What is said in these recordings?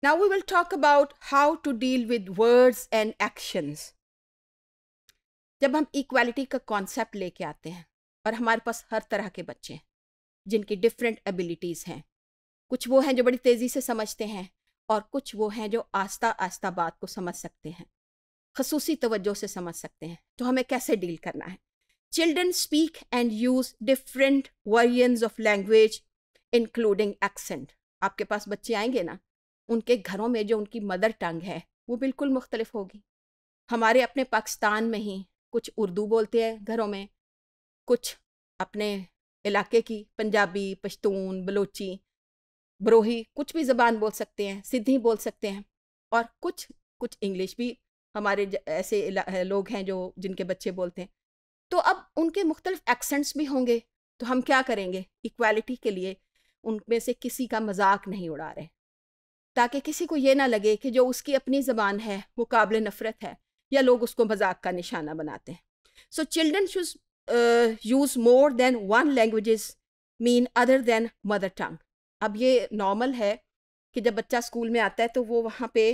Now we will talk about how to deal with words and actions. जब हम equality का concept लेके आते हैं और हमारे पास हर तरह के बच्चे हैं जिनकी डिफरेंट एबिलिटीज़ हैं कुछ वो हैं जो बड़ी तेज़ी से समझते हैं और कुछ वो हैं जो आस्ता आस्ता बात को समझ सकते हैं खसूसी तवज्जो से समझ सकते हैं तो हमें कैसे डील करना है children speak and use different version of language including accent आपके पास बच्चे आएंगे ना उनके घरों में जो उनकी मदर टंग है वो बिल्कुल मुख्तलिफ होगी हमारे अपने पाकिस्तान में ही कुछ उर्दू बोलते हैं घरों में कुछ अपने इलाके की पंजाबी पश्तून बलोची बरोही कुछ भी ज़बान बोल सकते हैं सिद्धी बोल सकते हैं और कुछ कुछ इंग्लिश भी हमारे ऐसे लोग हैं जो जिनके बच्चे बोलते हैं तो अब उनके मुख्तलिफ एक्सेंट्स भी होंगे तो हम क्या करेंगे इक्वालिटी के लिए उनमें से किसी का मजाक नहीं उड़ा रहे ताकि किसी को ये ना लगे कि जो उसकी अपनी ज़बान है वो काबिल नफ़रत है या लोग उसको मजाक का निशाना बनाते हैं so children should use more than one language mean other than mother tongue अब ये नॉर्मल है कि जब बच्चा स्कूल में आता है तो वो वहाँ पे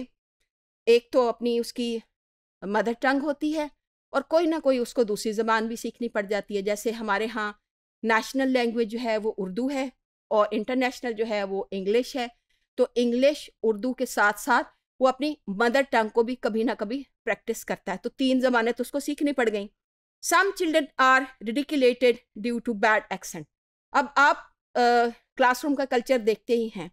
एक तो अपनी उसकी मदर टंग होती है और कोई ना कोई उसको दूसरी ज़बान भी सीखनी पड़ जाती है जैसे हमारे यहाँ नेशनल लैंग्वेज जो है वो उर्दू है और इंटरनेशनल जो है वो इंग्लिश है तो इंग्लिश उर्दू के साथ साथ वो अपनी मदर टंग को भी कभी ना कभी प्रैक्टिस करता है तो तीन जमाने तो उसको सीखनी पड़ गई some children are ridiculed due to bad accent अब आप क्लासरूम का कल्चर देखते ही हैं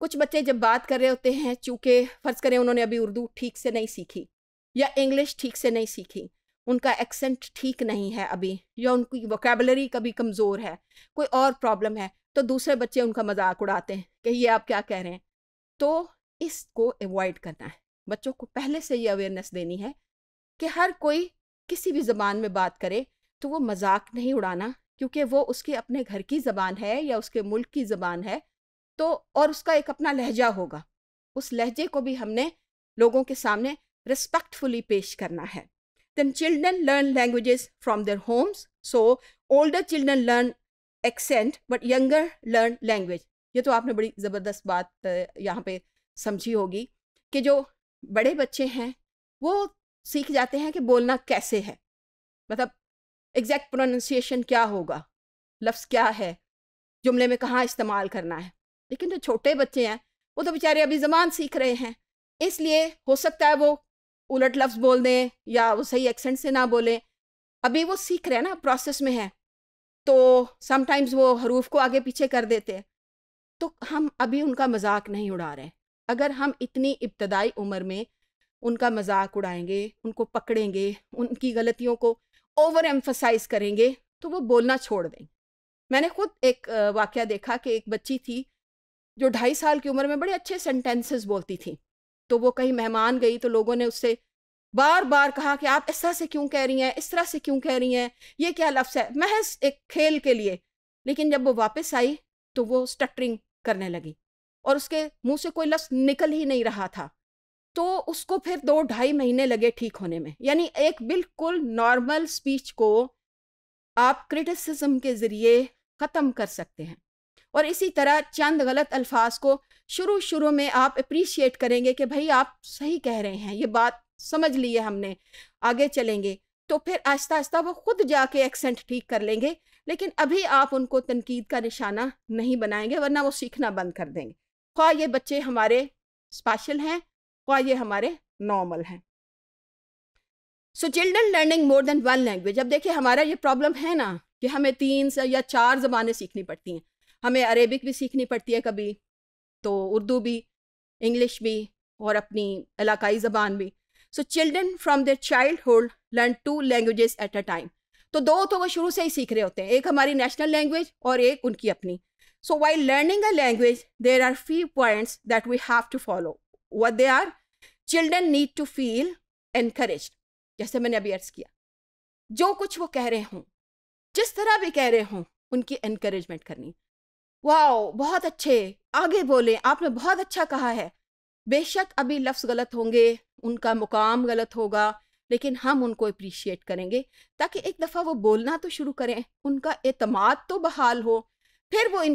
कुछ बच्चे जब बात कर रहे होते हैं चूँकि फ़र्ज़ करें उन्होंने अभी उर्दू ठीक से नहीं सीखी या इंग्लिश ठीक से नहीं सीखी उनका एक्सेंट ठीक नहीं है अभी या उनकी वोकेबलरी कभी कमज़ोर है कोई और प्रॉब्लम है तो दूसरे बच्चे उनका मजाक उड़ाते हैं कि ये आप क्या कह रहे हैं तो इसको अवॉइड करना है बच्चों को पहले से ये अवेयरनेस देनी है कि हर कोई किसी भी ज़बान में बात करे तो वो मजाक नहीं उड़ाना क्योंकि वो उसके अपने घर की ज़बान है या उसके मुल्क की ज़बान है तो और उसका एक अपना लहजा होगा उस लहजे को भी हमने लोगों के सामने रिस्पेक्टफुली पेश करना है Then children learn languages from their homes. So older children learn accent, but younger learn language. ये तो आपने बड़ी ज़बरदस्त बात यहाँ पे समझी होगी कि जो बड़े बच्चे हैं वो सीख जाते हैं कि बोलना कैसे है मतलब एग्जैक्ट प्रोनाउंसिएशन क्या होगा लफ्ज़ क्या है जुमले में कहाँ इस्तेमाल करना है लेकिन जो छोटे बच्चे हैं वो तो बेचारे अभी ज़बान सीख रहे हैं इसलिए हो सकता है वो उलट लफ्ज़ बोल दें या वो सही एक्सेंट से ना बोलें अभी वो सीख रहे हैं ना प्रोसेस में है तो समटाइम्स वो हरूफ को आगे पीछे कर देते हैं तो हम अभी उनका मजाक नहीं उड़ा रहे अगर हम इतनी इब्तदाई उम्र में उनका मजाक उड़ाएंगे उनको पकड़ेंगे उनकी गलतियों को ओवर एम्फसाइज करेंगे तो वो बोलना छोड़ देंगे मैंने खुद एक वाक्य देखा कि एक बच्ची थी जो ढाई साल की उम्र में बड़े अच्छे सेंटेंसेस बोलती थी तो वो कहीं मेहमान गई तो लोगों ने उससे बार बार कहा कि आप इस तरह से क्यों कह रही हैं इस तरह से क्यों कह रही हैं ये क्या लफ्स है महज एक खेल के लिए लेकिन जब वो वापस आई तो वो स्टटरिंग करने लगी और उसके मुंह से कोई लफ्स निकल ही नहीं रहा था तो उसको फिर दो ढाई महीने लगे ठीक होने में यानी एक बिल्कुल नॉर्मल स्पीच को आप क्रिटिसिज्म के ज़रिए ख़त्म कर सकते हैं और इसी तरह चंद गलत अल्फाज को शुरू शुरू में आप अप्रिशिएट करेंगे कि भाई आप सही कह रहे हैं ये बात समझ ली है हमने आगे चलेंगे तो फिर आहिस्ता आहिस्ता वो खुद जाके एक्सेंट ठीक कर लेंगे लेकिन अभी आप उनको तनकीद का निशाना नहीं बनाएंगे वरना वो सीखना बंद कर देंगे ख्वा ये बच्चे हमारे स्पेशल हैं ख्वा ये हमारे नॉर्मल हैं so children learning more than one language अब देखिए हमारा ये प्रॉब्लम है ना कि हमें तीन या चार ज़बानें सीखनी पड़ती हैं हमें अरेबिक भी सीखनी पड़ती है कभी तो उर्दू भी इंग्लिश भी और अपनी इलाकई ज़बान भी so children from their childhood learn two languages at a time तो दो तो वो शुरू से ही सीख रहे होते हैं एक हमारी नेशनल लैंग्वेज और एक उनकी अपनी so why learning a language there are few points that we have to follow what they are children need to feel increase जैसे मैंने अभी अर्ज किया जो कुछ वो कह रहे हों जिस तरह भी कह रहे हों उनकी इनक्रेजमेंट करनी वाओ बहुत अच्छे आगे बोलें आपने बहुत अच्छा कहा है बेशक अभी लफ्ज़ गलत होंगे उनका मुकाम गलत होगा लेकिन हम उनको अप्रिशिएट करेंगे ताकि एक दफ़ा वो बोलना तो शुरू करें उनका अतमाद तो बहाल हो फिर वो इन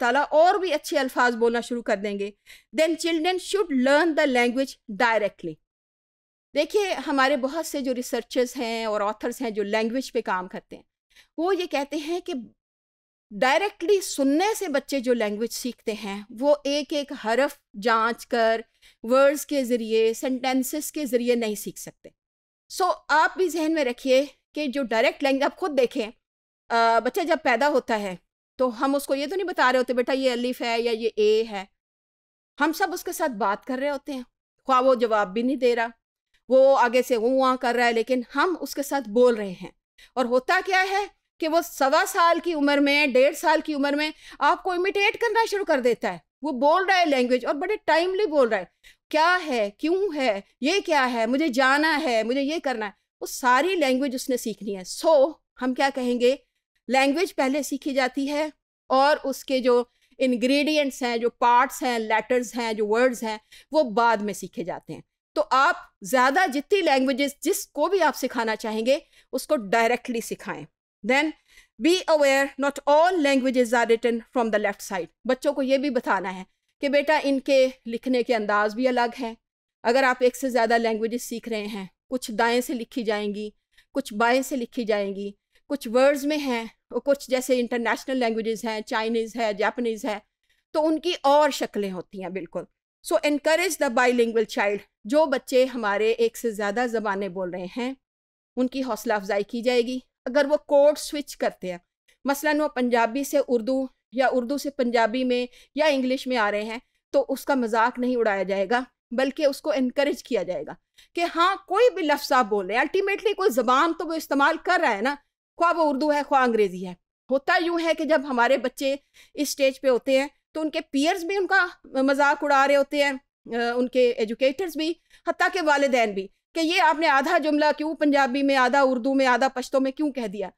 ताला और भी अच्छे अल्फाज बोलना शुरू कर देंगे then children should learn the language directly देखिए हमारे बहुत से जो रिसर्चर्स हैं और ऑथर्स हैं जो लैंग्वेज पे काम करते हैं वो ये कहते हैं कि डायरेक्टली सुनने से बच्चे जो लैंग्वेज सीखते हैं वो एक एक हरफ जांच कर वर्ड्स के ज़रिए सेंटेंसेस के ज़रिए नहीं सीख सकते सो so, आप भी जहन में रखिए कि जो डायरेक्ट लैंग्वेज आप खुद देखें बच्चा जब पैदा होता है तो हम उसको ये तो नहीं बता रहे होते बेटा ये अलिफ है या ये ए है हम सब उसके साथ बात कर रहे होते हैं ख्वा वो जवाब भी नहीं दे रहा वो आगे से वो वहाँ कर रहा है लेकिन हम उसके साथ बोल रहे हैं और होता क्या है कि वो सवा साल की उम्र में डेढ़ साल की उम्र में आपको इमिटेट करना शुरू कर देता है वो बोल रहा है लैंग्वेज और बड़े टाइमली बोल रहा है क्या है क्यों है ये क्या है मुझे जाना है मुझे ये करना है वो सारी लैंग्वेज उसने सीखनी है सो so, हम क्या कहेंगे लैंग्वेज पहले सीखी जाती है और उसके जो इंग्रेडिएंट्स हैं जो पार्ट्स हैं लेटर्स हैं जो वर्ड्स हैं वो बाद में सीखे जाते हैं तो आप ज़्यादा जितनी लैंग्वेजेस जिसको भी आप सिखाना चाहेंगे उसको डायरेक्टली सिखाएं then be aware not all language are written from the left side बच्चों को ये भी बताना है कि बेटा इनके लिखने के अंदाज भी अलग हैं अगर आप एक से ज़्यादा लैंग्वेज सीख रहे हैं कुछ दाएँ से लिखी जाएंगी कुछ बाएँ से लिखी जाएंगी कुछ वर्ड्स में हैं और कुछ जैसे इंटरनेशनल लैंग्वेजेस हैं चाइनीज़ है जापनीज़ है तो उनकी और शक्लें होती हैं बिल्कुल so increase the bilingual child जो बच्चे हमारे एक से ज़्यादा ज़बानें बोल रहे हैं उनकी हौसला अफजाई की जाएगी अगर वो कोड स्विच करते हैं मसलन वो पंजाबी से उर्दू या उर्दू से पंजाबी में या इंग्लिश में आ रहे हैं तो उसका मजाक नहीं उड़ाया जाएगा बल्कि उसको इनक्रेज किया जाएगा कि हाँ कोई भी लफ्स आप बोल रहे हैं अल्टीमेटली कोई जबान तो वो इस्तेमाल कर रहा है ना ख्वा वो उर्दू है ख्वा अंग्रेज़ी है होता यूँ है कि जब हमारे बच्चे इस स्टेज पे होते हैं तो उनके पीयर्स भी उनका मजाक उड़ा रहे होते हैं उनके एजुकेटर्स भी हती के वालदेन भी कि ये आपने आधा जुमला क्यों पंजाबी में आधा उर्दू में आधा पश्तो में क्यों कह दिया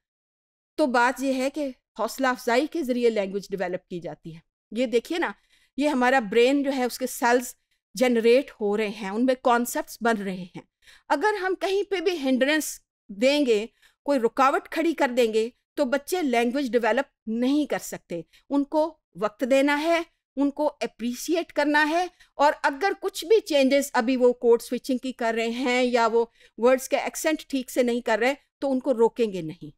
तो बात यह है कि हौसला अफजाई के ज़रिए लैंग्वेज डेवलप की जाती है ये देखिए ना ये हमारा ब्रेन जो है उसके सेल्स जनरेट हो रहे हैं उनमें कॉन्सेप्ट बन रहे हैं अगर हम कहीं पर भी हिंड्रेंस देंगे कोई रुकावट खड़ी कर देंगे तो बच्चे लैंग्वेज डेवलप नहीं कर सकते उनको वक्त देना है उनको अप्रिसिएट करना है और अगर कुछ भी चेंजेस अभी वो कोड स्विचिंग की कर रहे हैं या वो वर्ड्स के एक्सेंट ठीक से नहीं कर रहे तो उनको रोकेंगे नहीं